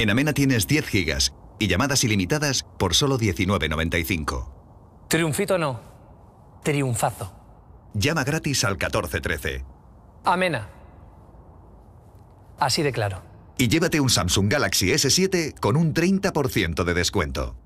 En Amena tienes 10 gigas y llamadas ilimitadas por solo 19.95. ¿Triunfito no? Triunfazo. Llama gratis al 1413. Amena. Así de claro. Y llévate un Samsung Galaxy S7 con un 30% de descuento.